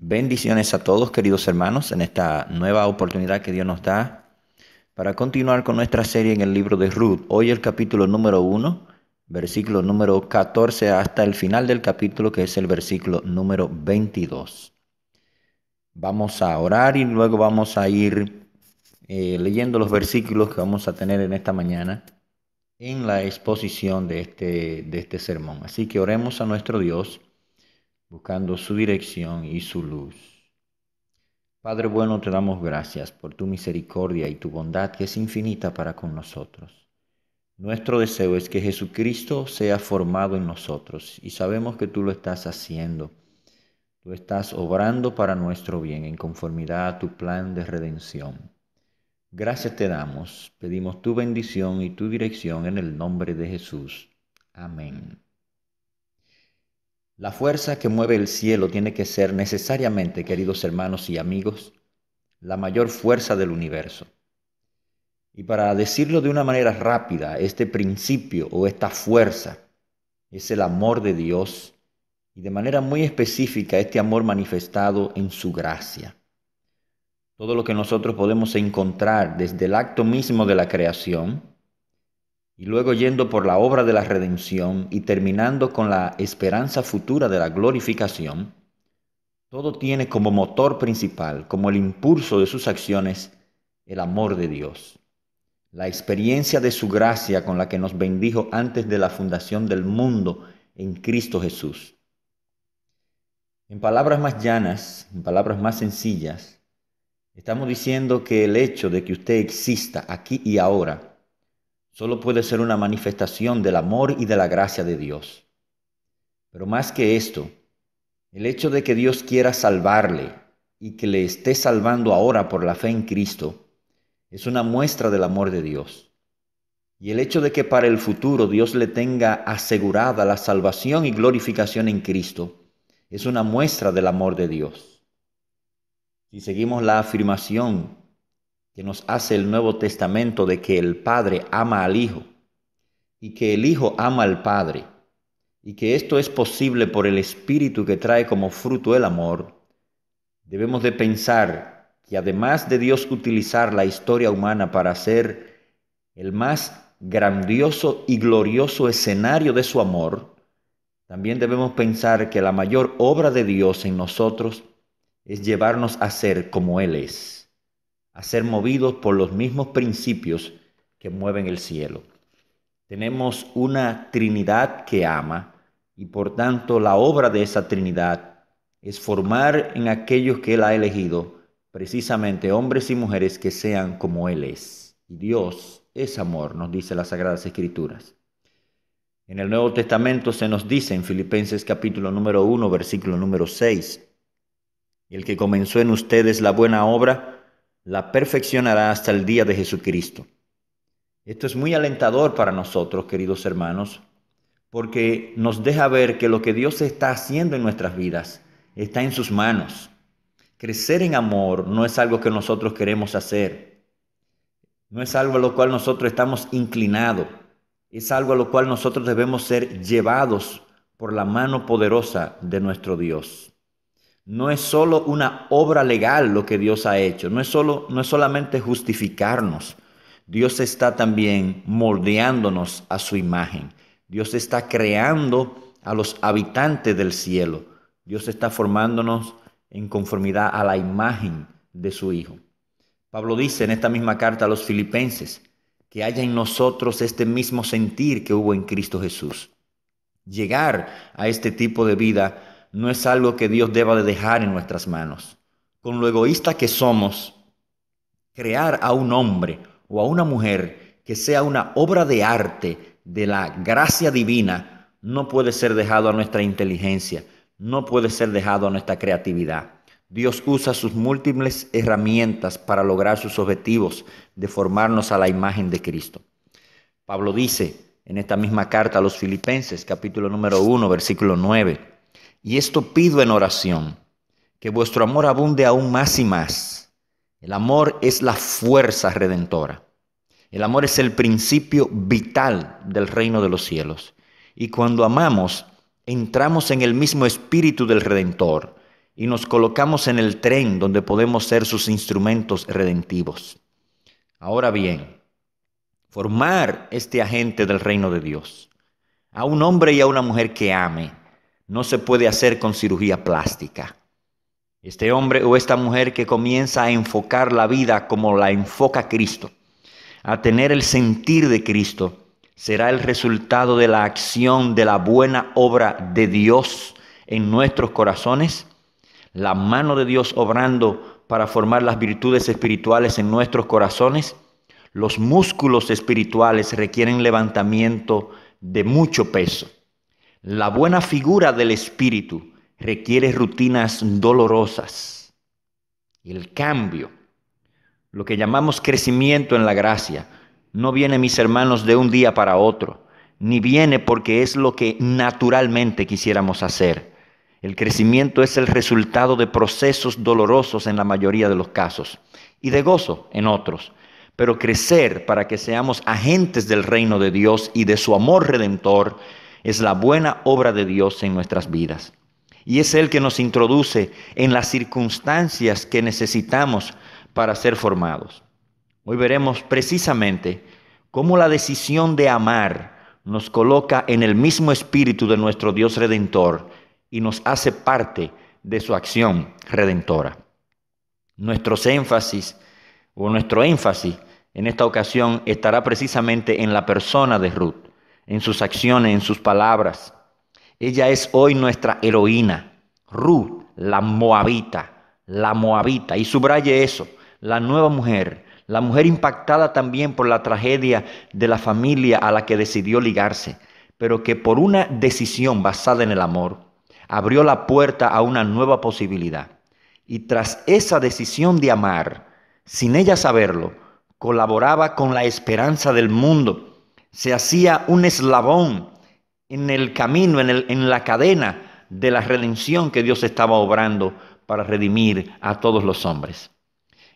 Bendiciones a todos, queridos hermanos, en esta nueva oportunidad que Dios nos da para continuar con nuestra serie en el libro de Ruth. Hoy el capítulo número 1, versículo número 14 hasta el final del capítulo que es el versículo número 22. Vamos a orar y luego vamos a ir eh, leyendo los versículos que vamos a tener en esta mañana en la exposición de este, de este sermón. Así que oremos a nuestro Dios buscando su dirección y su luz. Padre bueno, te damos gracias por tu misericordia y tu bondad que es infinita para con nosotros. Nuestro deseo es que Jesucristo sea formado en nosotros y sabemos que tú lo estás haciendo. Tú estás obrando para nuestro bien en conformidad a tu plan de redención. Gracias te damos, pedimos tu bendición y tu dirección en el nombre de Jesús. Amén. La fuerza que mueve el cielo tiene que ser necesariamente, queridos hermanos y amigos, la mayor fuerza del universo. Y para decirlo de una manera rápida, este principio o esta fuerza es el amor de Dios y de manera muy específica este amor manifestado en su gracia. Todo lo que nosotros podemos encontrar desde el acto mismo de la creación, y luego yendo por la obra de la redención y terminando con la esperanza futura de la glorificación, todo tiene como motor principal, como el impulso de sus acciones, el amor de Dios, la experiencia de su gracia con la que nos bendijo antes de la fundación del mundo en Cristo Jesús. En palabras más llanas, en palabras más sencillas, estamos diciendo que el hecho de que usted exista aquí y ahora solo puede ser una manifestación del amor y de la gracia de Dios. Pero más que esto, el hecho de que Dios quiera salvarle y que le esté salvando ahora por la fe en Cristo es una muestra del amor de Dios. Y el hecho de que para el futuro Dios le tenga asegurada la salvación y glorificación en Cristo es una muestra del amor de Dios. Si seguimos la afirmación que nos hace el Nuevo Testamento de que el Padre ama al Hijo y que el Hijo ama al Padre y que esto es posible por el Espíritu que trae como fruto el amor, debemos de pensar que además de Dios utilizar la historia humana para hacer el más grandioso y glorioso escenario de su amor, también debemos pensar que la mayor obra de Dios en nosotros es llevarnos a ser como Él es a ser movidos por los mismos principios que mueven el cielo. Tenemos una Trinidad que ama y por tanto la obra de esa Trinidad es formar en aquellos que Él ha elegido precisamente hombres y mujeres que sean como Él es. Y Dios es amor, nos dice las Sagradas Escrituras. En el Nuevo Testamento se nos dice en Filipenses capítulo número 1, versículo número 6, el que comenzó en ustedes la buena obra, la perfeccionará hasta el día de Jesucristo. Esto es muy alentador para nosotros, queridos hermanos, porque nos deja ver que lo que Dios está haciendo en nuestras vidas está en sus manos. Crecer en amor no es algo que nosotros queremos hacer, no es algo a lo cual nosotros estamos inclinados, es algo a lo cual nosotros debemos ser llevados por la mano poderosa de nuestro Dios no es solo una obra legal lo que Dios ha hecho, no es, no es solamente justificarnos. Dios está también moldeándonos a su imagen. Dios está creando a los habitantes del cielo. Dios está formándonos en conformidad a la imagen de su Hijo. Pablo dice en esta misma carta a los filipenses, que haya en nosotros este mismo sentir que hubo en Cristo Jesús. Llegar a este tipo de vida no es algo que Dios deba de dejar en nuestras manos. Con lo egoísta que somos, crear a un hombre o a una mujer que sea una obra de arte de la gracia divina no puede ser dejado a nuestra inteligencia, no puede ser dejado a nuestra creatividad. Dios usa sus múltiples herramientas para lograr sus objetivos de formarnos a la imagen de Cristo. Pablo dice en esta misma carta a los filipenses, capítulo número 1, versículo 9, y esto pido en oración, que vuestro amor abunde aún más y más. El amor es la fuerza redentora. El amor es el principio vital del reino de los cielos. Y cuando amamos, entramos en el mismo espíritu del Redentor y nos colocamos en el tren donde podemos ser sus instrumentos redentivos. Ahora bien, formar este agente del reino de Dios, a un hombre y a una mujer que ame, no se puede hacer con cirugía plástica. Este hombre o esta mujer que comienza a enfocar la vida como la enfoca Cristo, a tener el sentir de Cristo, será el resultado de la acción de la buena obra de Dios en nuestros corazones, la mano de Dios obrando para formar las virtudes espirituales en nuestros corazones. Los músculos espirituales requieren levantamiento de mucho peso. La buena figura del espíritu requiere rutinas dolorosas. El cambio, lo que llamamos crecimiento en la gracia, no viene, mis hermanos, de un día para otro, ni viene porque es lo que naturalmente quisiéramos hacer. El crecimiento es el resultado de procesos dolorosos en la mayoría de los casos y de gozo en otros. Pero crecer para que seamos agentes del reino de Dios y de su amor redentor es la buena obra de Dios en nuestras vidas. Y es Él que nos introduce en las circunstancias que necesitamos para ser formados. Hoy veremos precisamente cómo la decisión de amar nos coloca en el mismo espíritu de nuestro Dios redentor y nos hace parte de su acción redentora. Nuestros énfasis o nuestro énfasis en esta ocasión estará precisamente en la persona de Ruth en sus acciones, en sus palabras. Ella es hoy nuestra heroína, Ruth, la moabita, la moabita. Y subraye eso, la nueva mujer, la mujer impactada también por la tragedia de la familia a la que decidió ligarse, pero que por una decisión basada en el amor, abrió la puerta a una nueva posibilidad. Y tras esa decisión de amar, sin ella saberlo, colaboraba con la esperanza del mundo se hacía un eslabón en el camino, en, en la cadena de la redención que Dios estaba obrando para redimir a todos los hombres.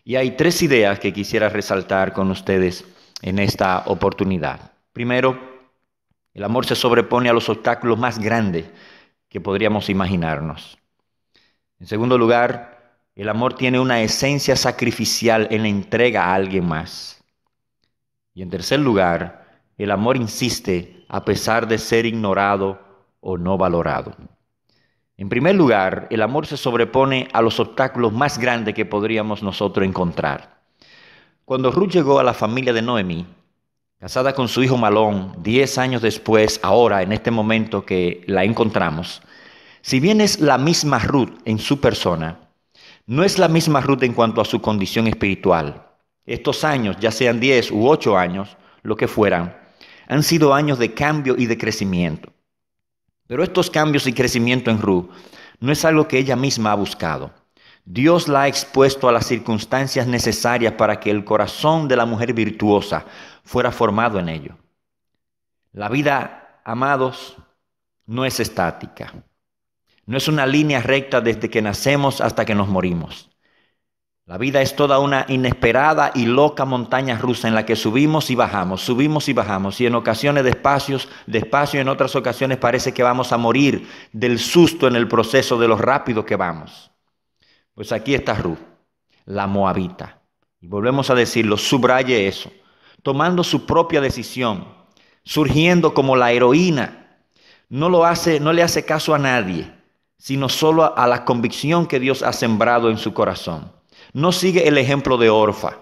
Y hay tres ideas que quisiera resaltar con ustedes en esta oportunidad. Primero, el amor se sobrepone a los obstáculos más grandes que podríamos imaginarnos. En segundo lugar, el amor tiene una esencia sacrificial en la entrega a alguien más. Y en tercer lugar, el amor insiste a pesar de ser ignorado o no valorado. En primer lugar, el amor se sobrepone a los obstáculos más grandes que podríamos nosotros encontrar. Cuando Ruth llegó a la familia de Noemi, casada con su hijo Malón, diez años después, ahora en este momento que la encontramos, si bien es la misma Ruth en su persona, no es la misma Ruth en cuanto a su condición espiritual. Estos años, ya sean 10 u ocho años, lo que fueran, han sido años de cambio y de crecimiento. Pero estos cambios y crecimiento en Ruth no es algo que ella misma ha buscado. Dios la ha expuesto a las circunstancias necesarias para que el corazón de la mujer virtuosa fuera formado en ello. La vida, amados, no es estática. No es una línea recta desde que nacemos hasta que nos morimos. La vida es toda una inesperada y loca montaña rusa en la que subimos y bajamos, subimos y bajamos, y en ocasiones despacio, despacio, en otras ocasiones parece que vamos a morir del susto en el proceso de lo rápido que vamos. Pues aquí está Ruth, la moabita. Y volvemos a decirlo, subraye eso, tomando su propia decisión, surgiendo como la heroína. No lo hace, no le hace caso a nadie, sino solo a la convicción que Dios ha sembrado en su corazón. No sigue el ejemplo de Orfa,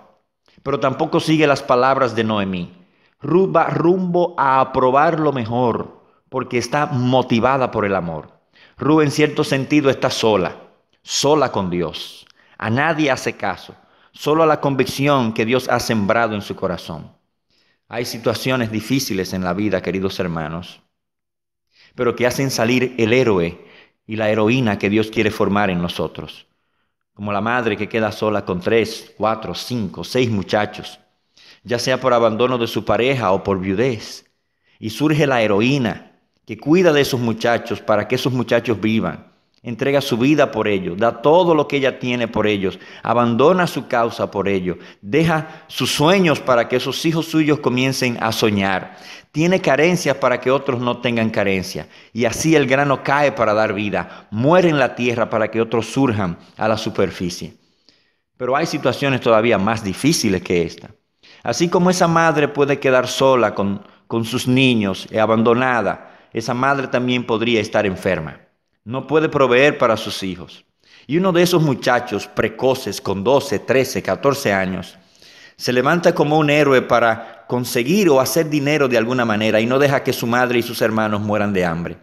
pero tampoco sigue las palabras de Noemí. Ruba rumbo a aprobar lo mejor, porque está motivada por el amor. Ruba en cierto sentido está sola, sola con Dios. A nadie hace caso, solo a la convicción que Dios ha sembrado en su corazón. Hay situaciones difíciles en la vida, queridos hermanos, pero que hacen salir el héroe y la heroína que Dios quiere formar en nosotros como la madre que queda sola con tres, cuatro, cinco, seis muchachos, ya sea por abandono de su pareja o por viudez. Y surge la heroína que cuida de esos muchachos para que esos muchachos vivan entrega su vida por ellos, da todo lo que ella tiene por ellos, abandona su causa por ellos, deja sus sueños para que esos hijos suyos comiencen a soñar, tiene carencias para que otros no tengan carencia, y así el grano cae para dar vida, muere en la tierra para que otros surjan a la superficie. Pero hay situaciones todavía más difíciles que esta. Así como esa madre puede quedar sola con, con sus niños y eh, abandonada, esa madre también podría estar enferma no puede proveer para sus hijos. Y uno de esos muchachos precoces con 12, 13, 14 años se levanta como un héroe para conseguir o hacer dinero de alguna manera y no deja que su madre y sus hermanos mueran de hambre.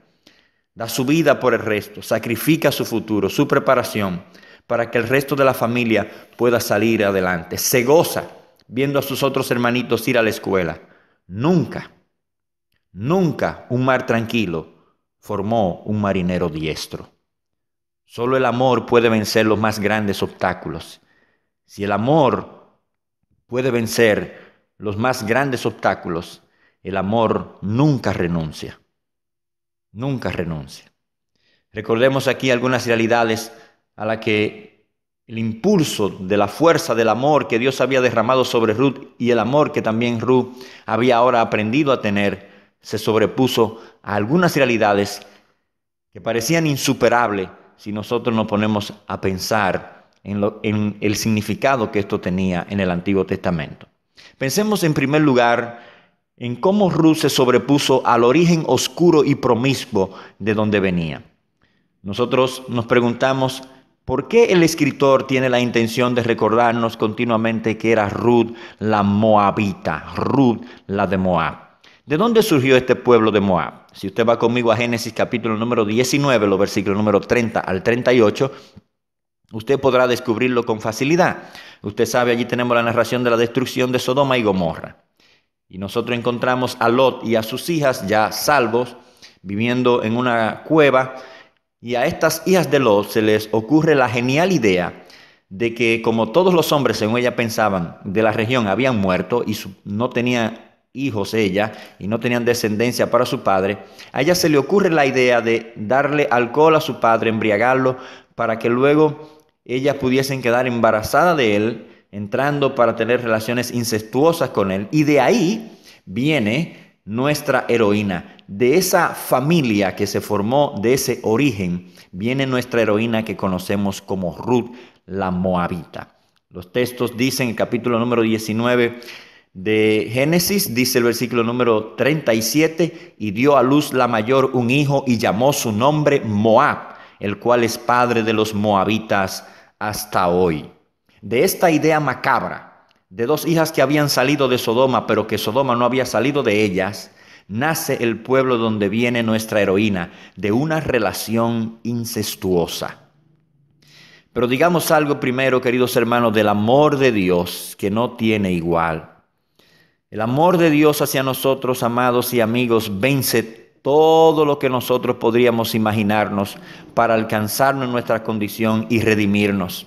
Da su vida por el resto, sacrifica su futuro, su preparación, para que el resto de la familia pueda salir adelante. Se goza viendo a sus otros hermanitos ir a la escuela. Nunca, nunca un mar tranquilo formó un marinero diestro. Solo el amor puede vencer los más grandes obstáculos. Si el amor puede vencer los más grandes obstáculos, el amor nunca renuncia. Nunca renuncia. Recordemos aquí algunas realidades a las que el impulso de la fuerza del amor que Dios había derramado sobre Ruth y el amor que también Ruth había ahora aprendido a tener se sobrepuso a algunas realidades que parecían insuperables si nosotros nos ponemos a pensar en, en el significado que esto tenía en el Antiguo Testamento. Pensemos en primer lugar en cómo Ruth se sobrepuso al origen oscuro y promiscuo de donde venía. Nosotros nos preguntamos por qué el escritor tiene la intención de recordarnos continuamente que era Ruth la moabita, Ruth la de Moab. ¿De dónde surgió este pueblo de Moab? Si usted va conmigo a Génesis capítulo número 19, los versículos número 30 al 38, usted podrá descubrirlo con facilidad. Usted sabe, allí tenemos la narración de la destrucción de Sodoma y Gomorra. Y nosotros encontramos a Lot y a sus hijas ya salvos, viviendo en una cueva. Y a estas hijas de Lot se les ocurre la genial idea de que como todos los hombres, según ella pensaban, de la región habían muerto y no tenían hijos ella y no tenían descendencia para su padre, a ella se le ocurre la idea de darle alcohol a su padre, embriagarlo, para que luego ellas pudiesen quedar embarazada de él, entrando para tener relaciones incestuosas con él. Y de ahí viene nuestra heroína. De esa familia que se formó, de ese origen, viene nuestra heroína que conocemos como Ruth la Moabita. Los textos dicen, el capítulo número 19, de Génesis, dice el versículo número 37, y dio a luz la mayor un hijo y llamó su nombre Moab, el cual es padre de los moabitas hasta hoy. De esta idea macabra, de dos hijas que habían salido de Sodoma, pero que Sodoma no había salido de ellas, nace el pueblo donde viene nuestra heroína, de una relación incestuosa. Pero digamos algo primero, queridos hermanos, del amor de Dios que no tiene igual. El amor de Dios hacia nosotros, amados y amigos, vence todo lo que nosotros podríamos imaginarnos para alcanzarnos en nuestra condición y redimirnos.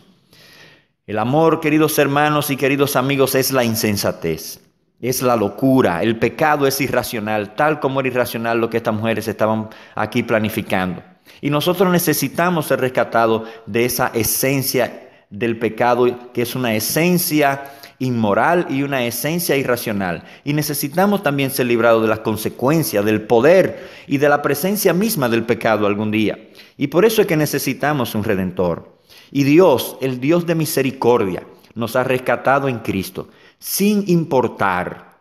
El amor, queridos hermanos y queridos amigos, es la insensatez, es la locura, el pecado es irracional, tal como era irracional lo que estas mujeres estaban aquí planificando. Y nosotros necesitamos ser rescatados de esa esencia del pecado, que es una esencia inmoral y una esencia irracional. Y necesitamos también ser librados de las consecuencias, del poder y de la presencia misma del pecado algún día. Y por eso es que necesitamos un redentor. Y Dios, el Dios de misericordia, nos ha rescatado en Cristo, sin importar,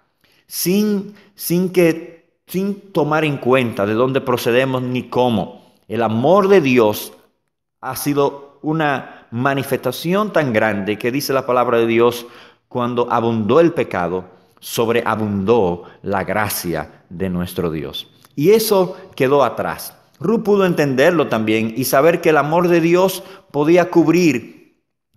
sin, sin que, sin tomar en cuenta de dónde procedemos ni cómo. El amor de Dios ha sido una manifestación tan grande que dice la palabra de Dios, cuando abundó el pecado, sobreabundó la gracia de nuestro Dios. Y eso quedó atrás. Ruth pudo entenderlo también y saber que el amor de Dios podía cubrir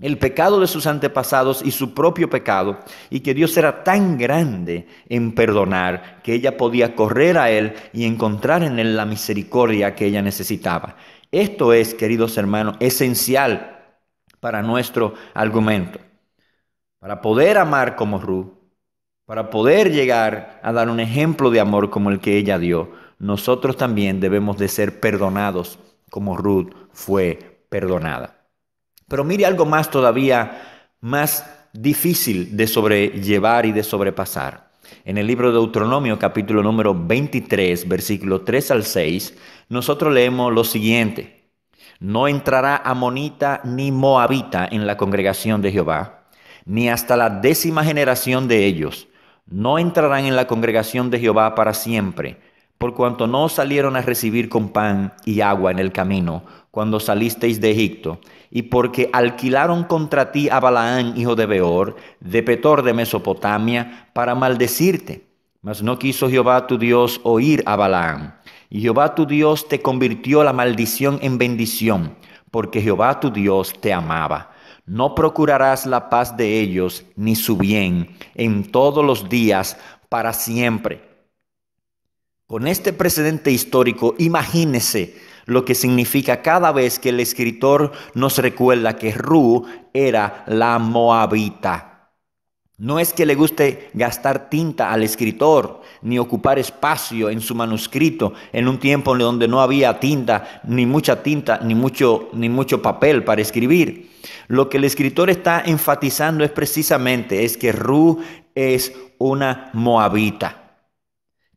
el pecado de sus antepasados y su propio pecado, y que Dios era tan grande en perdonar que ella podía correr a Él y encontrar en Él la misericordia que ella necesitaba. Esto es, queridos hermanos, esencial para nuestro argumento para poder amar como Ruth, para poder llegar a dar un ejemplo de amor como el que ella dio, nosotros también debemos de ser perdonados como Ruth fue perdonada. Pero mire algo más todavía, más difícil de sobrellevar y de sobrepasar. En el libro de Deuteronomio capítulo número 23, versículo 3 al 6, nosotros leemos lo siguiente. No entrará amonita ni moabita en la congregación de Jehová ni hasta la décima generación de ellos. No entrarán en la congregación de Jehová para siempre, por cuanto no salieron a recibir con pan y agua en el camino, cuando salisteis de Egipto, y porque alquilaron contra ti a Balaán, hijo de Beor, de Petor de Mesopotamia, para maldecirte. Mas no quiso Jehová tu Dios oír a Balaán. Y Jehová tu Dios te convirtió la maldición en bendición, porque Jehová tu Dios te amaba. No procurarás la paz de ellos ni su bien en todos los días para siempre. Con este precedente histórico, imagínese lo que significa cada vez que el escritor nos recuerda que Ru era la moabita. No es que le guste gastar tinta al escritor, ni ocupar espacio en su manuscrito, en un tiempo donde no había tinta, ni mucha tinta, ni mucho, ni mucho papel para escribir. Lo que el escritor está enfatizando es precisamente es que Ru es una moabita,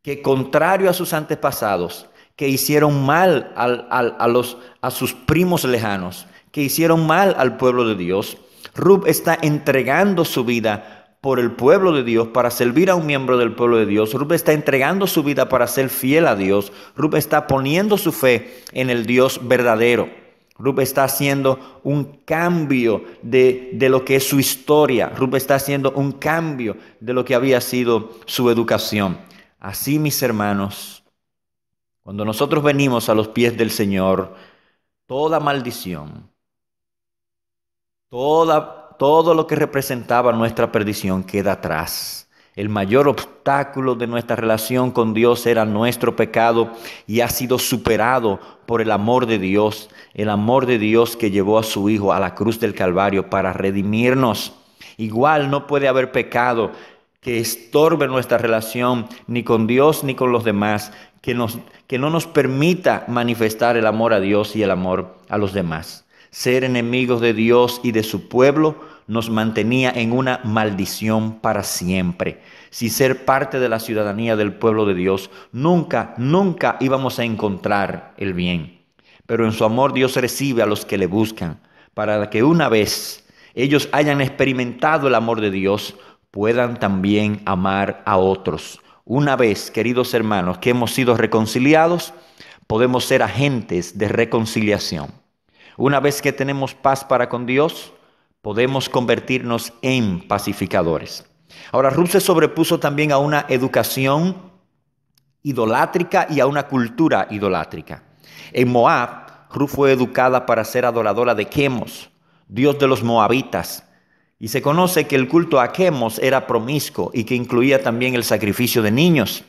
que contrario a sus antepasados, que hicieron mal a, los, a sus primos lejanos, que hicieron mal al pueblo de Dios, Ru está entregando su vida por el pueblo de Dios, para servir a un miembro del pueblo de Dios. Rupe está entregando su vida para ser fiel a Dios. Rupe está poniendo su fe en el Dios verdadero. Rupe está haciendo un cambio de, de lo que es su historia. Rupe está haciendo un cambio de lo que había sido su educación. Así, mis hermanos, cuando nosotros venimos a los pies del Señor, toda maldición, toda todo lo que representaba nuestra perdición queda atrás. El mayor obstáculo de nuestra relación con Dios era nuestro pecado y ha sido superado por el amor de Dios, el amor de Dios que llevó a su Hijo a la cruz del Calvario para redimirnos. Igual no puede haber pecado que estorbe nuestra relación ni con Dios ni con los demás, que, no nos permita manifestar el amor a Dios y el amor a los demás. Ser enemigos de Dios y de su pueblo nos mantenía en una maldición para siempre. Si ser parte de la ciudadanía del pueblo de Dios, nunca, nunca íbamos a encontrar el bien. Pero en su amor Dios recibe a los que le buscan, para que una vez ellos hayan experimentado el amor de Dios, puedan también amar a otros. Una vez, queridos hermanos, que hemos sido reconciliados, podemos ser agentes de reconciliación. Una vez que tenemos paz para con Dios, podemos convertirnos en pacificadores. Ahora, Ruth se sobrepuso también a una educación idolátrica y a una cultura idolátrica. En Moab, Ruth fue educada para ser adoradora de Chemos, dios de los moabitas, y se conoce que el culto a Chemos era promiscuo y que incluía también el sacrificio de niños.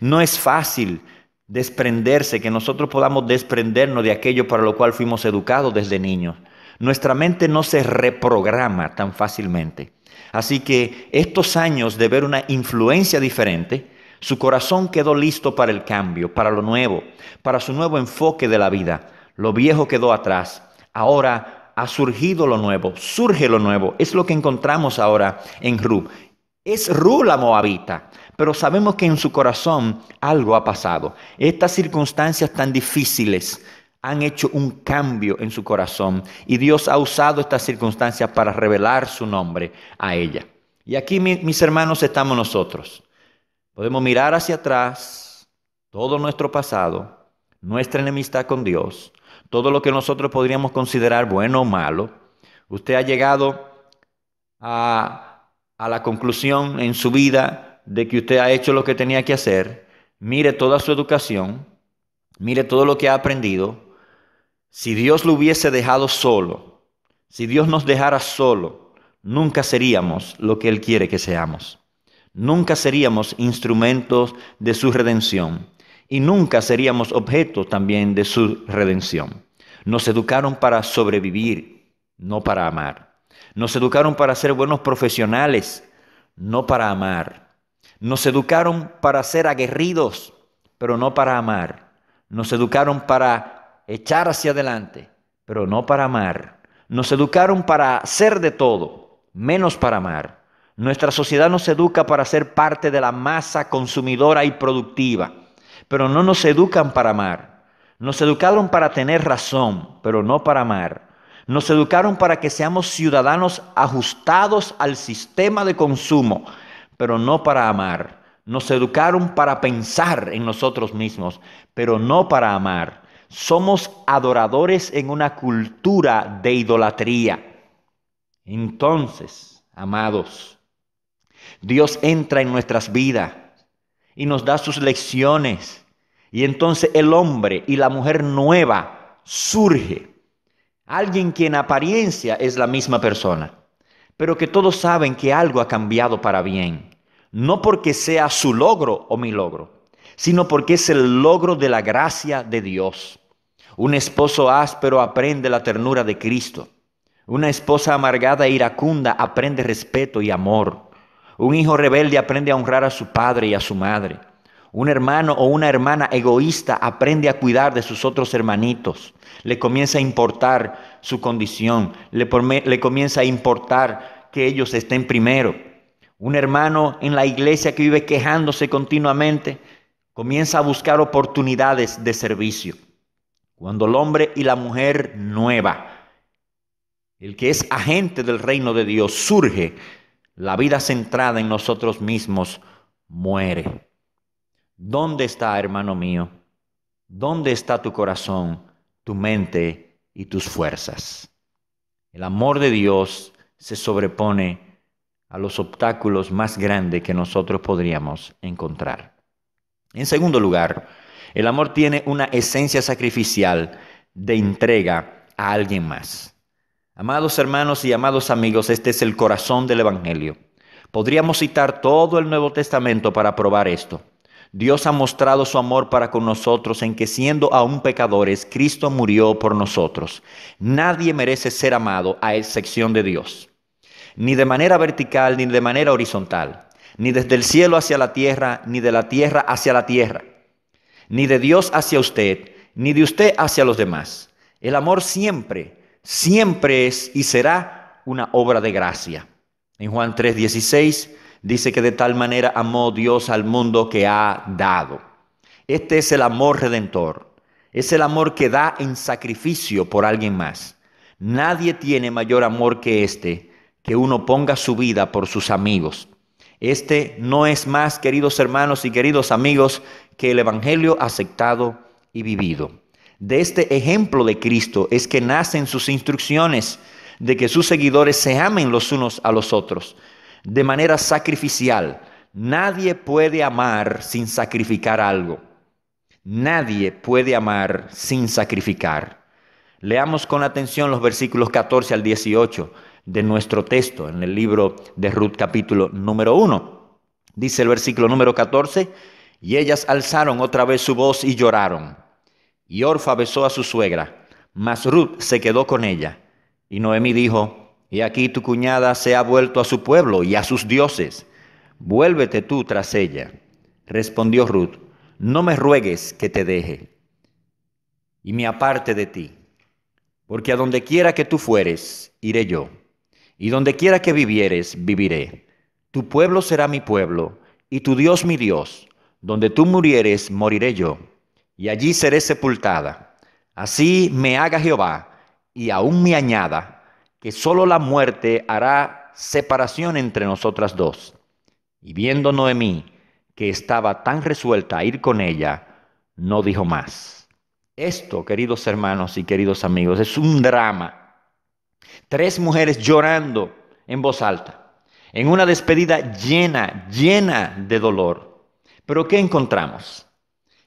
No es fácil desprenderse, que nosotros podamos desprendernos de aquello para lo cual fuimos educados desde niños. Nuestra mente no se reprograma tan fácilmente. Así que estos años de ver una influencia diferente, su corazón quedó listo para el cambio, para lo nuevo, para su nuevo enfoque de la vida. Lo viejo quedó atrás. Ahora ha surgido lo nuevo, surge lo nuevo. Es lo que encontramos ahora en Rú. Es Rú la Moabita pero sabemos que en su corazón algo ha pasado. Estas circunstancias tan difíciles han hecho un cambio en su corazón y Dios ha usado estas circunstancias para revelar su nombre a ella. Y aquí mis hermanos estamos nosotros. Podemos mirar hacia atrás todo nuestro pasado, nuestra enemistad con Dios, todo lo que nosotros podríamos considerar bueno o malo. Usted ha llegado a, la conclusión en su vida de que usted ha hecho lo que tenía que hacer, mire toda su educación, mire todo lo que ha aprendido. Si Dios lo hubiese dejado solo, si Dios nos dejara solo, nunca seríamos lo que Él quiere que seamos. Nunca seríamos instrumentos de su redención y nunca seríamos objeto también de su redención. Nos educaron para sobrevivir, no para amar. Nos educaron para ser buenos profesionales, no para amar. Nos educaron para ser aguerridos, pero no para amar. Nos educaron para echar hacia adelante, pero no para amar. Nos educaron para ser de todo, menos para amar. Nuestra sociedad nos educa para ser parte de la masa consumidora y productiva, pero no nos educan para amar. Nos educaron para tener razón, pero no para amar. Nos educaron para que seamos ciudadanos ajustados al sistema de consumo pero no para amar. Nos educaron para pensar en nosotros mismos, pero no para amar. Somos adoradores en una cultura de idolatría. Entonces, amados, Dios entra en nuestras vidas y nos da sus lecciones. Y entonces el hombre y la mujer nueva surge. Alguien que en apariencia es la misma persona, pero que todos saben que algo ha cambiado para bien, no porque sea su logro o mi logro, sino porque es el logro de la gracia de Dios. Un esposo áspero aprende la ternura de Cristo. Una esposa amargada e iracunda aprende respeto y amor. Un hijo rebelde aprende a honrar a su padre y a su madre. Un hermano o una hermana egoísta aprende a cuidar de sus otros hermanitos. Le comienza a importar su condición. Le, le, comienza a importar que ellos estén primero. Un hermano en la iglesia que vive quejándose continuamente comienza a buscar oportunidades de servicio. Cuando el hombre y la mujer nueva, el que es agente del reino de Dios, surge, la vida centrada en nosotros mismos muere. ¿Dónde está, hermano mío? ¿Dónde está tu corazón, tu mente y tus fuerzas? El amor de Dios se sobrepone a los obstáculos más grandes que nosotros podríamos encontrar. En segundo lugar, el amor tiene una esencia sacrificial de entrega a alguien más. Amados hermanos y amados amigos, este es el corazón del Evangelio. Podríamos citar todo el Nuevo Testamento para probar esto. Dios ha mostrado su amor para con nosotros en que siendo aún pecadores, Cristo murió por nosotros. Nadie merece ser amado a excepción de Dios, ni de manera vertical ni de manera horizontal, ni desde el cielo hacia la tierra, ni de la tierra hacia la tierra, ni de Dios hacia usted, ni de usted hacia los demás. El amor siempre, siempre es y será una obra de gracia. En Juan 3:16 Dice que de tal manera amó Dios al mundo que ha dado. Este es el amor redentor. Es el amor que da en sacrificio por alguien más. Nadie tiene mayor amor que este, que uno ponga su vida por sus amigos. Este no es más, queridos hermanos y queridos amigos, que el Evangelio aceptado y vivido. De este ejemplo de Cristo es que nacen sus instrucciones de que sus seguidores se amen los unos a los otros, de manera sacrificial. Nadie puede amar sin sacrificar algo. Nadie puede amar sin sacrificar. Leamos con atención los versículos 14 al 18 de nuestro texto en el libro de Ruth capítulo número 1. Dice el versículo número 14, y ellas alzaron otra vez su voz y lloraron. Y Orfa besó a su suegra, mas Ruth se quedó con ella. Y Noemí dijo, y aquí tu cuñada se ha vuelto a su pueblo y a sus dioses. Vuélvete tú tras ella. Respondió Ruth, no me ruegues que te deje y me aparte de ti, porque a donde quiera que tú fueres, iré yo, y donde quiera que vivieres, viviré. Tu pueblo será mi pueblo, y tu Dios mi Dios. Donde tú murieres, moriré yo, y allí seré sepultada. Así me haga Jehová, y aún me añada que solo la muerte hará separación entre nosotras dos. Y viendo Noemí que estaba tan resuelta a ir con ella, no dijo más. Esto, queridos hermanos y queridos amigos, es un drama. Tres mujeres llorando en voz alta, en una despedida llena, llena de dolor. Pero ¿qué encontramos?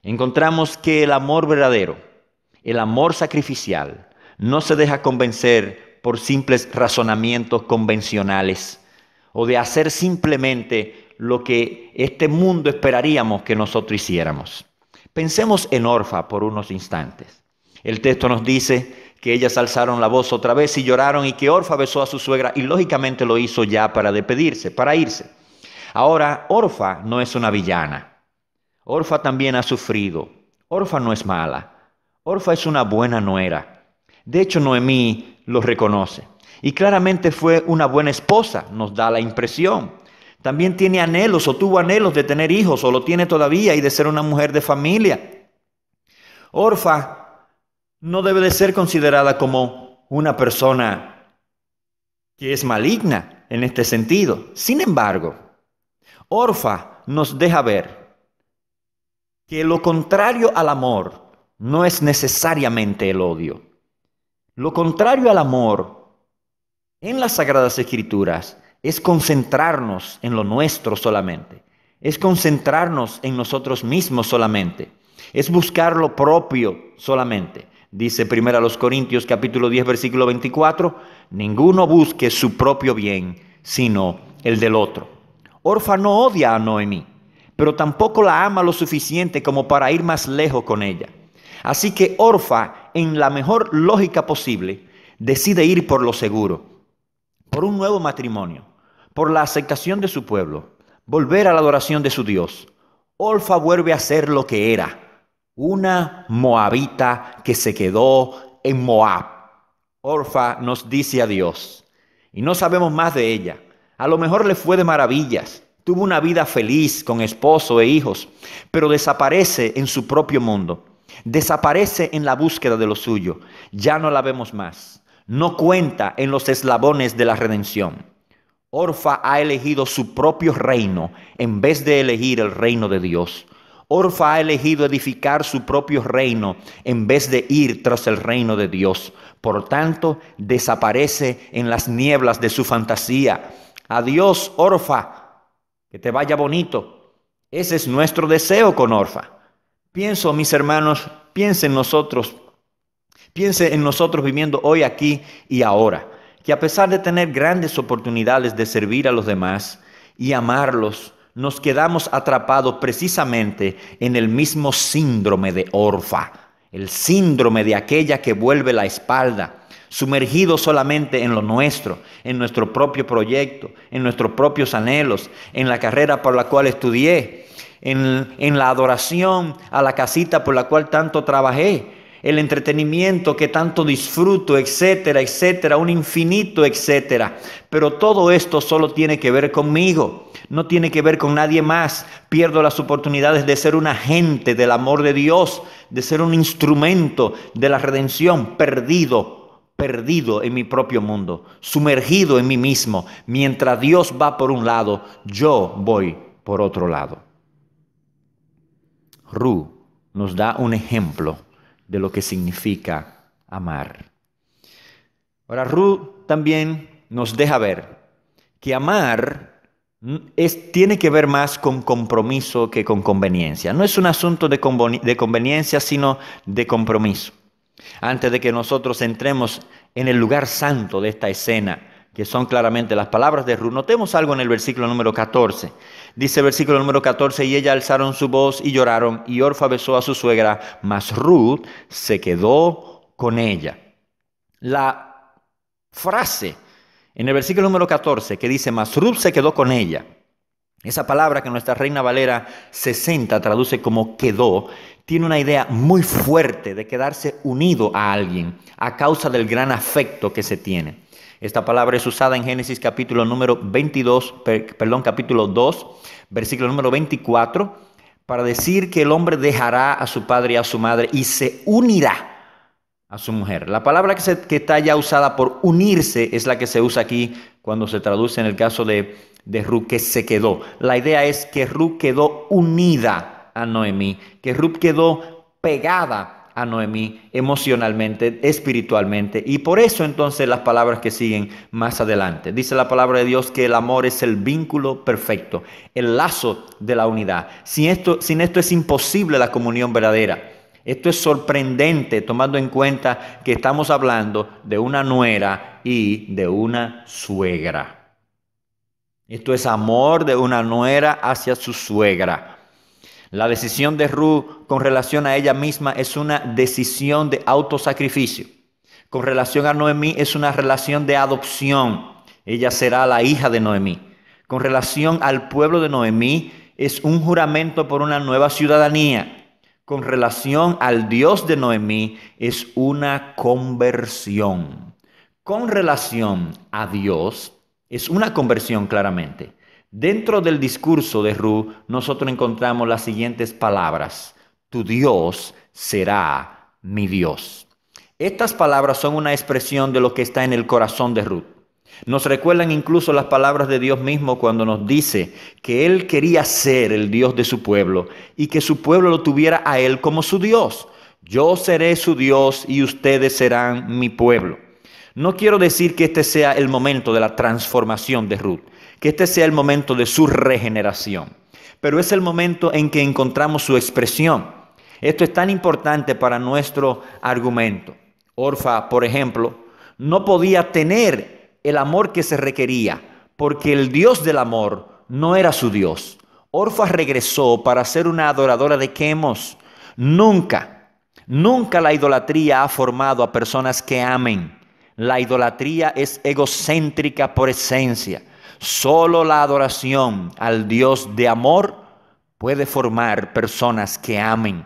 Encontramos que el amor verdadero, el amor sacrificial, no se deja convencer por simples razonamientos convencionales o de hacer simplemente lo que este mundo esperaríamos que nosotros hiciéramos. Pensemos en Orfa por unos instantes. El texto nos dice que ellas alzaron la voz otra vez y lloraron y que Orfa besó a su suegra y lógicamente lo hizo ya para despedirse, para irse. Ahora, Orfa no es una villana. Orfa también ha sufrido. Orfa no es mala. Orfa es una buena nuera. De hecho, Noemí lo reconoce. Y claramente fue una buena esposa, nos da la impresión. También tiene anhelos o tuvo anhelos de tener hijos o lo tiene todavía y de ser una mujer de familia. Orfa no debe de ser considerada como una persona que es maligna en este sentido. Sin embargo, Orfa nos deja ver que lo contrario al amor no es necesariamente el odio. Lo contrario al amor en las Sagradas Escrituras es concentrarnos en lo nuestro solamente, es concentrarnos en nosotros mismos solamente, es buscar lo propio solamente. Dice los Corintios capítulo 10 versículo 24, ninguno busque su propio bien, sino el del otro. Orfa no odia a Noemí, pero tampoco la ama lo suficiente como para ir más lejos con ella. Así que Orfa en la mejor lógica posible, decide ir por lo seguro, por un nuevo matrimonio, por la aceptación de su pueblo, volver a la adoración de su Dios. Olfa vuelve a ser lo que era, una moabita que se quedó en Moab. Orfa nos dice adiós y no sabemos más de ella. A lo mejor le fue de maravillas, tuvo una vida feliz con esposo e hijos, pero desaparece en su propio mundo. Desaparece en la búsqueda de lo suyo. Ya no la vemos más. No cuenta en los eslabones de la redención. Orfa ha elegido su propio reino en vez de elegir el reino de Dios. Orfa ha elegido edificar su propio reino en vez de ir tras el reino de Dios. Por tanto, desaparece en las nieblas de su fantasía. Adiós, Orfa, que te vaya bonito. Ese es nuestro deseo con Orfa. Pienso, mis hermanos, piense en nosotros. Piense en nosotros viviendo hoy, aquí y ahora. Que a pesar de tener grandes oportunidades de servir a los demás y amarlos, nos quedamos atrapados precisamente en el mismo síndrome de Orfa, el síndrome de aquella que vuelve la espalda, sumergido solamente en lo nuestro, en nuestro propio proyecto, en nuestros propios anhelos, en la carrera por la cual estudié, en, la adoración a la casita por la cual tanto trabajé, el entretenimiento que tanto disfruto, etcétera, etcétera, un infinito, etcétera. Pero todo esto solo tiene que ver conmigo, no tiene que ver con nadie más. Pierdo las oportunidades de ser un agente del amor de Dios, de ser un instrumento de la redención, perdido, perdido en mi propio mundo, sumergido en mí mismo. Mientras Dios va por un lado, yo voy por otro lado. Ru nos da un ejemplo de lo que significa amar. Ahora, Ru también nos deja ver que amar tiene que ver más con compromiso que con conveniencia. No es un asunto de conveniencia, sino de compromiso. Antes de que nosotros entremos en el lugar santo de esta escena, que son claramente las palabras de Ruth. Notemos algo en el versículo número 14. Dice el versículo número 14, y ella alzaron su voz y lloraron, y Orfa besó a su suegra, mas Ruth se quedó con ella. La frase en el versículo número 14 que dice, mas Ruth se quedó con ella. Esa palabra que nuestra Reina Valera 60 traduce como quedó, tiene una idea muy fuerte de quedarse unido a alguien a causa del gran afecto que se tiene. Esta palabra es usada en Génesis capítulo número 22, perdón, capítulo 2, versículo número 24, para decir que el hombre dejará a su padre y a su madre y se unirá a su mujer. La palabra que, está ya usada por unirse es la que se usa aquí cuando se traduce en el caso de, de que se quedó. La idea es que Ru quedó unida a Noemí, que Ru quedó pegada a Noemí emocionalmente, espiritualmente. Y por eso entonces las palabras que siguen más adelante. Dice la palabra de Dios que el amor es el vínculo perfecto, el lazo de la unidad. Sin esto, sin esto es imposible la comunión verdadera. Esto es sorprendente tomando en cuenta que estamos hablando de una nuera y de una suegra. Esto es amor de una nuera hacia su suegra. La decisión de Ruth con relación a ella misma es una decisión de autosacrificio. Con relación a Noemí es una relación de adopción. Ella será la hija de Noemí. Con relación al pueblo de Noemí es un juramento por una nueva ciudadanía. Con relación al Dios de Noemí es una conversión. Con relación a Dios es una conversión claramente. Dentro del discurso de Ruth, nosotros encontramos las siguientes palabras. Tu Dios será mi Dios. Estas palabras son una expresión de lo que está en el corazón de Ruth. Nos recuerdan incluso las palabras de Dios mismo cuando nos dice que Él quería ser el Dios de su pueblo y que su pueblo lo tuviera a Él como su Dios. Yo seré su Dios y ustedes serán mi pueblo. No quiero decir que este sea el momento de la transformación de Ruth que este sea el momento de su regeneración, pero es el momento en que encontramos su expresión. Esto es tan importante para nuestro argumento. Orfa, por ejemplo, no podía tener el amor que se requería porque el Dios del amor no era su Dios. Orfa regresó para ser una adoradora de Quemos. Nunca, nunca la idolatría ha formado a personas que amen. La idolatría es egocéntrica por esencia. Solo la adoración al Dios de amor puede formar personas que amen.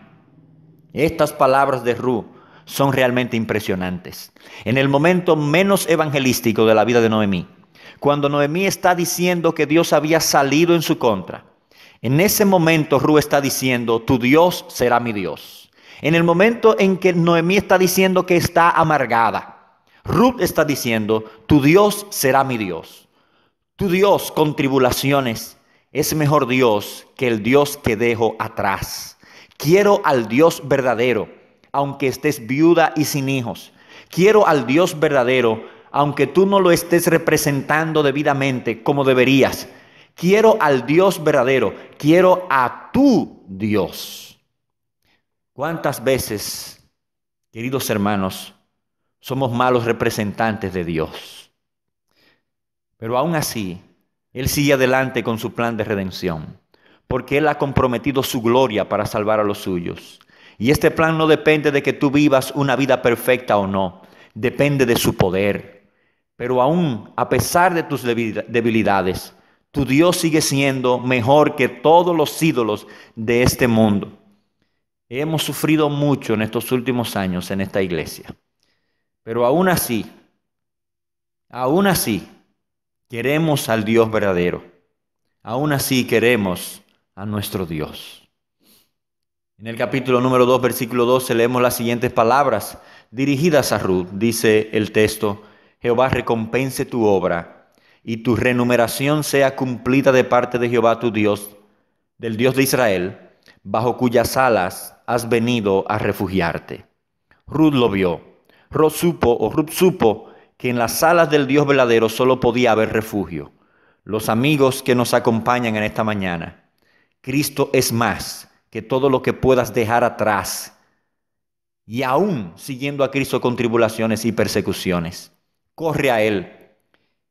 Estas palabras de Ruth son realmente impresionantes. En el momento menos evangelístico de la vida de Noemí, cuando Noemí está diciendo que Dios había salido en su contra, en ese momento Ruth está diciendo, tu Dios será mi Dios. En el momento en que Noemí está diciendo que está amargada, Ruth está diciendo, tu Dios será mi Dios. Tu Dios con tribulaciones es mejor Dios que el Dios que dejo atrás. Quiero al Dios verdadero, aunque estés viuda y sin hijos. Quiero al Dios verdadero, aunque tú no lo estés representando debidamente como deberías. Quiero al Dios verdadero, quiero a tu Dios. ¿Cuántas veces, queridos hermanos, somos malos representantes de Dios? Pero aún así, Él sigue adelante con su plan de redención, porque Él ha comprometido su gloria para salvar a los suyos. Y este plan no depende de que tú vivas una vida perfecta o no, depende de su poder. Pero aún a pesar de tus debilidades, tu Dios sigue siendo mejor que todos los ídolos de este mundo. Hemos sufrido mucho en estos últimos años en esta iglesia. Pero aún así, aún así, Queremos al Dios verdadero. Aún así queremos a nuestro Dios. En el capítulo número 2, versículo 12, leemos las siguientes palabras dirigidas a Ruth. Dice el texto, Jehová recompense tu obra y tu remuneración sea cumplida de parte de Jehová tu Dios, del Dios de Israel, bajo cuyas alas has venido a refugiarte. Ruth lo vio. Ruth supo o Ruth supo que en las salas del Dios verdadero solo podía haber refugio. Los amigos que nos acompañan en esta mañana. Cristo es más que todo lo que puedas dejar atrás. Y aún siguiendo a Cristo con tribulaciones y persecuciones. Corre a Él.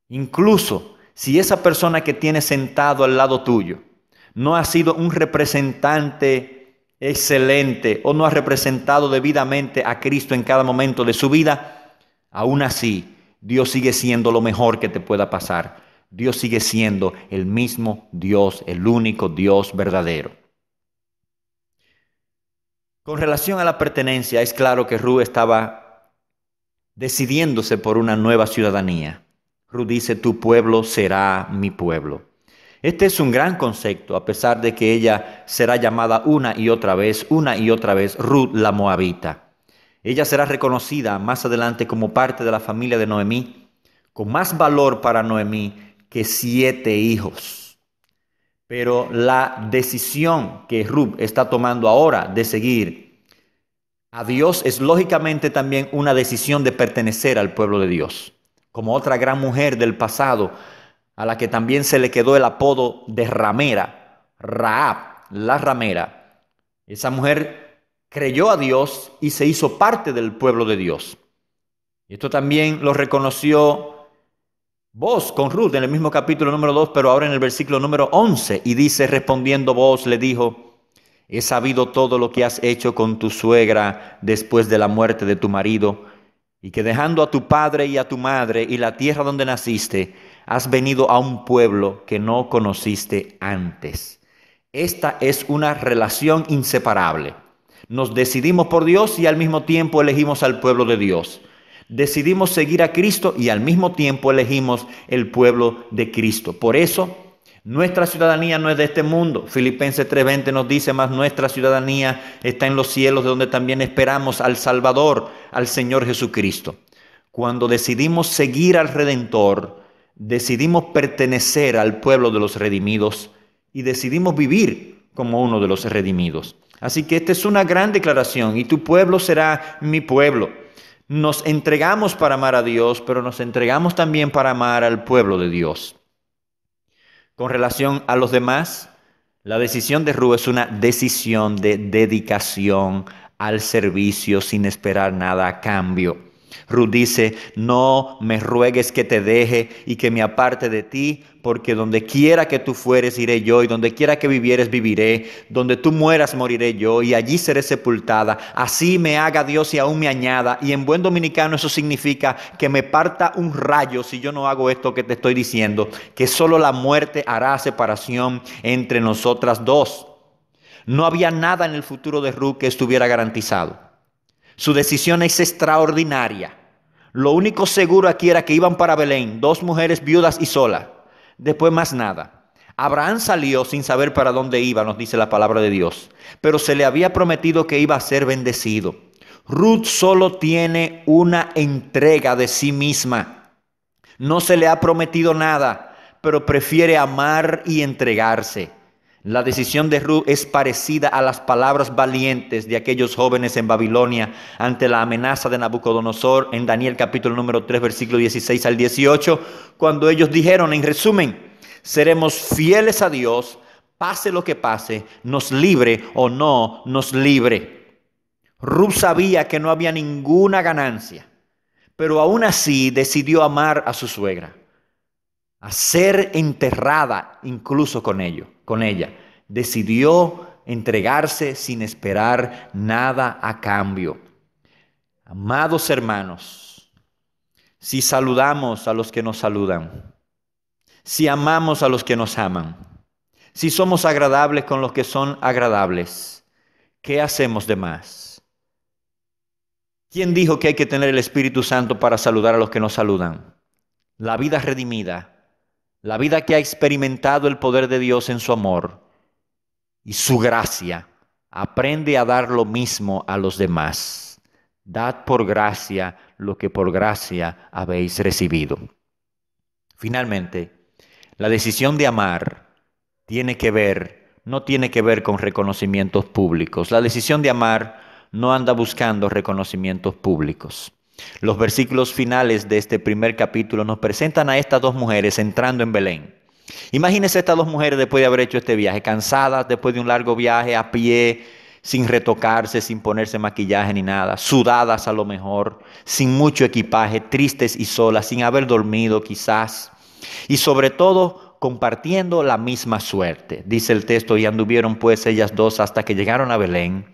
Incluso si esa persona que tienes sentado al lado tuyo no ha sido un representante excelente o no ha representado debidamente a Cristo en cada momento de su vida, aún así Dios sigue siendo lo mejor que te pueda pasar. Dios sigue siendo el mismo Dios, el único Dios verdadero. Con relación a la pertenencia, es claro que Ruth estaba decidiéndose por una nueva ciudadanía. Ruth dice, tu pueblo será mi pueblo. Este es un gran concepto, a pesar de que ella será llamada una y otra vez, una y otra vez, Ruth la Moabita. Ella será reconocida más adelante como parte de la familia de Noemí, con más valor para Noemí que siete hijos. Pero la decisión que Rub está tomando ahora de seguir a Dios es lógicamente también una decisión de pertenecer al pueblo de Dios, como otra gran mujer del pasado a la que también se le quedó el apodo de ramera, Raab, la ramera. Esa mujer creyó a Dios y se hizo parte del pueblo de Dios. esto también lo reconoció vos con Ruth en el mismo capítulo número 2, pero ahora en el versículo número 11, y dice, respondiendo vos, le dijo, he sabido todo lo que has hecho con tu suegra después de la muerte de tu marido, y que dejando a tu padre y a tu madre y la tierra donde naciste, has venido a un pueblo que no conociste antes. Esta es una relación inseparable. Nos decidimos por Dios y al mismo tiempo elegimos al pueblo de Dios. Decidimos seguir a Cristo y al mismo tiempo elegimos el pueblo de Cristo. Por eso, nuestra ciudadanía no es de este mundo. Filipenses 3:20 nos dice, más nuestra ciudadanía está en los cielos, de donde también esperamos al Salvador, al Señor Jesucristo. Cuando decidimos seguir al Redentor, decidimos pertenecer al pueblo de los redimidos y decidimos vivir como uno de los redimidos. Así que esta es una gran declaración y tu pueblo será mi pueblo. Nos entregamos para amar a Dios, pero nos entregamos también para amar al pueblo de Dios. Con relación a los demás, la decisión de Ru es una decisión de dedicación al servicio sin esperar nada a cambio. Ruth dice, no me ruegues que te deje y que me aparte de ti, porque donde quiera que tú fueres iré yo, y donde quiera que vivieres viviré, donde tú mueras moriré yo, y allí seré sepultada. Así me haga Dios y aún me añada. Y en buen dominicano eso significa que me parta un rayo si yo no hago esto que te estoy diciendo, que solo la muerte hará separación entre nosotras dos. No había nada en el futuro de Ruth que estuviera garantizado. Su decisión es extraordinaria. Lo único seguro aquí era que iban para Belén, dos mujeres viudas y sola. Después más nada. Abraham salió sin saber para dónde iba, nos dice la palabra de Dios, pero se le había prometido que iba a ser bendecido. Ruth solo tiene una entrega de sí misma. No se le ha prometido nada, pero prefiere amar y entregarse. La decisión de Ruth es parecida a las palabras valientes de aquellos jóvenes en Babilonia ante la amenaza de Nabucodonosor en Daniel capítulo número 3 versículo 16 al 18, cuando ellos dijeron, en resumen, seremos fieles a Dios, pase lo que pase, nos libre o no nos libre. Ruth sabía que no había ninguna ganancia, pero aún así decidió amar a su suegra, a ser enterrada incluso con ellos con ella. Decidió entregarse sin esperar nada a cambio. Amados hermanos, si saludamos a los que nos saludan, si amamos a los que nos aman, si somos agradables con los que son agradables, ¿qué hacemos de más? ¿Quién dijo que hay que tener el Espíritu Santo para saludar a los que nos saludan? La vida redimida la vida que ha experimentado el poder de Dios en su amor y su gracia, aprende a dar lo mismo a los demás. Dad por gracia lo que por gracia habéis recibido. Finalmente, la decisión de amar tiene que ver, no tiene que ver con reconocimientos públicos. La decisión de amar no anda buscando reconocimientos públicos. Los versículos finales de este primer capítulo nos presentan a estas dos mujeres entrando en Belén. Imagínense estas dos mujeres después de haber hecho este viaje, cansadas después de un largo viaje a pie, sin retocarse, sin ponerse maquillaje ni nada, sudadas a lo mejor, sin mucho equipaje, tristes y solas, sin haber dormido quizás, y sobre todo compartiendo la misma suerte. Dice el texto, y anduvieron pues ellas dos hasta que llegaron a Belén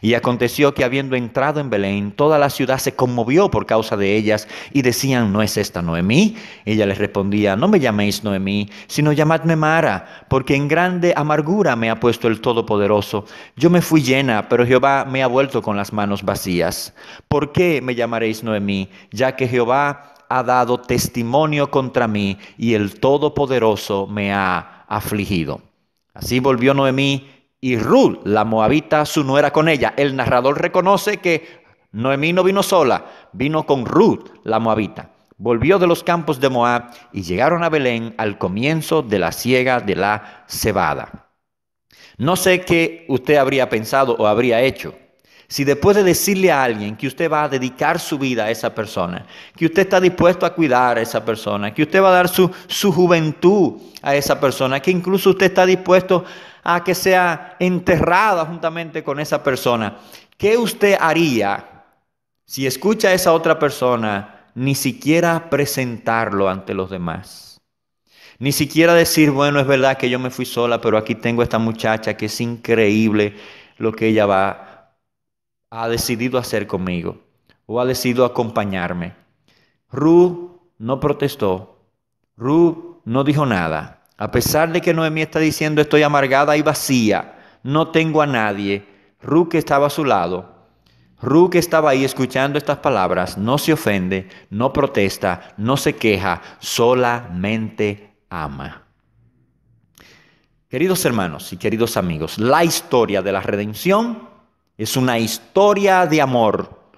y aconteció que habiendo entrado en Belén, toda la ciudad se conmovió por causa de ellas y decían, ¿no es esta Noemí? Ella les respondía, no me llaméis Noemí, sino llamadme Mara, porque en grande amargura me ha puesto el Todopoderoso. Yo me fui llena, pero Jehová me ha vuelto con las manos vacías. ¿Por qué me llamaréis Noemí? Ya que Jehová ha dado testimonio contra mí y el Todopoderoso me ha afligido. Así volvió Noemí y Ruth, la moabita, su nuera con ella. El narrador reconoce que Noemí no vino sola, vino con Ruth, la moabita. Volvió de los campos de Moab y llegaron a Belén al comienzo de la siega de la cebada. No sé qué usted habría pensado o habría hecho. Si después de decirle a alguien que usted va a dedicar su vida a esa persona, que usted está dispuesto a cuidar a esa persona, que usted va a dar su, su juventud a esa persona, que incluso usted está dispuesto a a que sea enterrada juntamente con esa persona. ¿Qué usted haría si escucha a esa otra persona ni siquiera presentarlo ante los demás? Ni siquiera decir, bueno, es verdad que yo me fui sola, pero aquí tengo a esta muchacha que es increíble lo que ella va, ha decidido hacer conmigo o ha decidido acompañarme. Ru no protestó, Ru no dijo nada. A pesar de que Noemí está diciendo estoy amargada y vacía, no tengo a nadie, Ruth estaba a su lado. Ruth estaba ahí escuchando estas palabras, no se ofende, no protesta, no se queja, solamente ama. Queridos hermanos y queridos amigos, la historia de la redención es una historia de amor.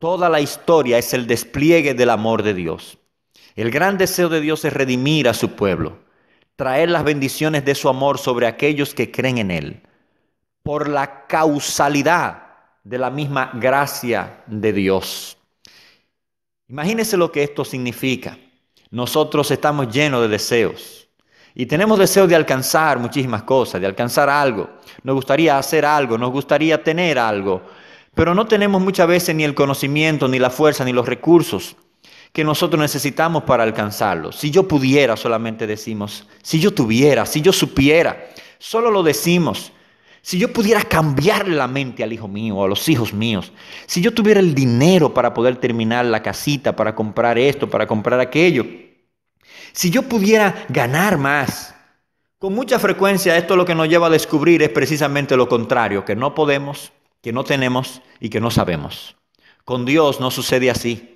Toda la historia es el despliegue del amor de Dios. El gran deseo de Dios es redimir a su pueblo traer las bendiciones de su amor sobre aquellos que creen en Él, por la causalidad de la misma gracia de Dios. Imagínense lo que esto significa. Nosotros estamos llenos de deseos y tenemos deseos de alcanzar muchísimas cosas, de alcanzar algo. Nos gustaría hacer algo, nos gustaría tener algo, pero no tenemos muchas veces ni el conocimiento, ni la fuerza, ni los recursos que nosotros necesitamos para alcanzarlo. Si yo pudiera, solamente decimos, si yo tuviera, si yo supiera, solo lo decimos. Si yo pudiera cambiar la mente al hijo mío, a los hijos míos, si yo tuviera el dinero para poder terminar la casita, para comprar esto, para comprar aquello, si yo pudiera ganar más, con mucha frecuencia esto lo que nos lleva a descubrir es precisamente lo contrario, que no podemos, que no tenemos y que no sabemos. Con Dios no sucede así.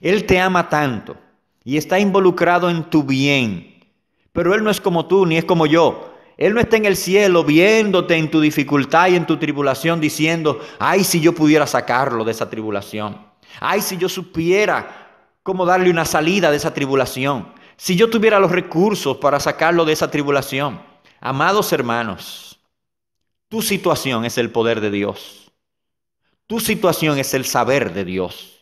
Él te ama tanto y está involucrado en tu bien. Pero Él no es como tú ni es como yo. Él no está en el cielo viéndote en tu dificultad y en tu tribulación diciendo, ay si yo pudiera sacarlo de esa tribulación. Ay si yo supiera cómo darle una salida de esa tribulación. Si yo tuviera los recursos para sacarlo de esa tribulación. Amados hermanos, tu situación es el poder de Dios. Tu situación es el saber de Dios.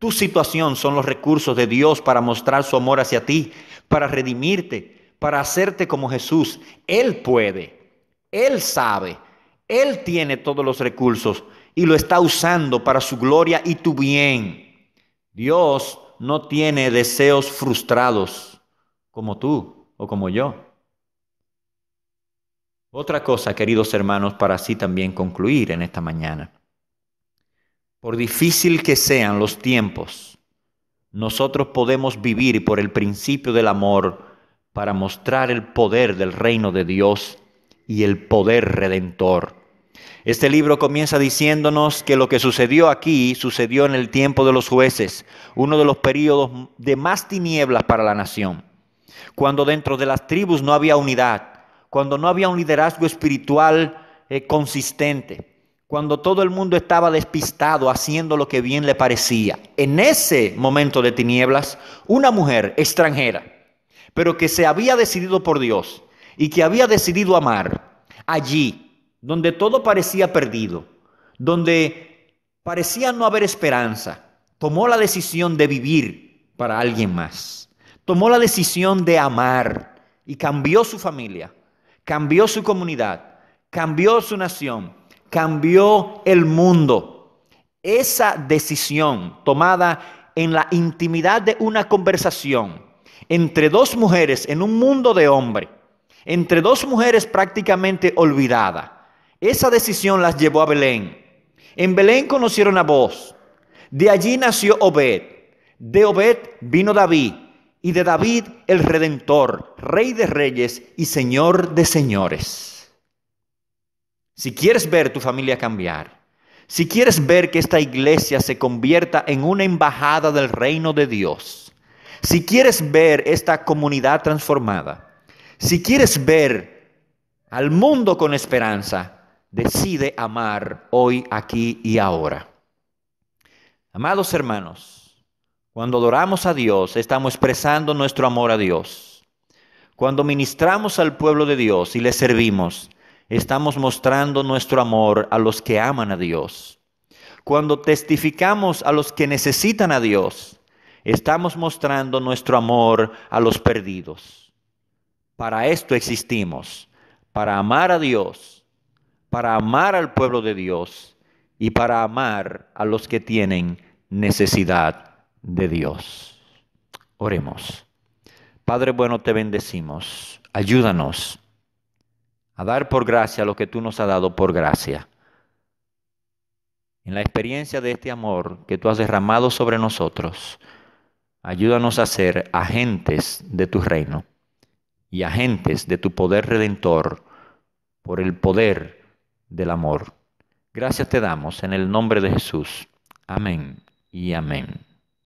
Tu situación son los recursos de Dios para mostrar su amor hacia ti, para redimirte, para hacerte como Jesús. Él puede, Él sabe, Él tiene todos los recursos y lo está usando para su gloria y tu bien. Dios no tiene deseos frustrados como tú o como yo. Otra cosa, queridos hermanos, para así también concluir en esta mañana. Por difícil que sean los tiempos, nosotros podemos vivir por el principio del amor para mostrar el poder del reino de Dios y el poder redentor. Este libro comienza diciéndonos que lo que sucedió aquí sucedió en el tiempo de los jueces, uno de los periodos de más tinieblas para la nación, cuando dentro de las tribus no había unidad, cuando no había un liderazgo espiritual eh, consistente, cuando todo el mundo estaba despistado haciendo lo que bien le parecía. En ese momento de tinieblas, una mujer extranjera, pero que se había decidido por Dios y que había decidido amar, allí, donde todo parecía perdido, donde parecía no haber esperanza, tomó la decisión de vivir para alguien más, tomó la decisión de amar y cambió su familia, cambió su comunidad, cambió su nación cambió el mundo. Esa decisión tomada en la intimidad de una conversación entre dos mujeres en un mundo de hombre, entre dos mujeres prácticamente olvidadas, esa decisión las llevó a Belén. En Belén conocieron a vos. De allí nació Obed. De Obed vino David. Y de David el Redentor, Rey de Reyes y Señor de Señores. Si quieres ver tu familia cambiar, si quieres ver que esta iglesia se convierta en una embajada del reino de Dios, si quieres ver esta comunidad transformada, si quieres ver al mundo con esperanza, decide amar hoy, aquí y ahora. Amados hermanos, cuando adoramos a Dios, estamos expresando nuestro amor a Dios. Cuando ministramos al pueblo de Dios y le servimos, estamos mostrando nuestro amor a los que aman a Dios. Cuando testificamos a los que necesitan a Dios, estamos mostrando nuestro amor a los perdidos. Para esto existimos, para amar a Dios, para amar al pueblo de Dios y para amar a los que tienen necesidad de Dios. Oremos. Padre bueno, te bendecimos. Ayúdanos a dar por gracia lo que tú nos has dado por gracia. En la experiencia de este amor que tú has derramado sobre nosotros, ayúdanos a ser agentes de tu reino y agentes de tu poder redentor por el poder del amor. Gracias te damos en el nombre de Jesús. Amén y amén.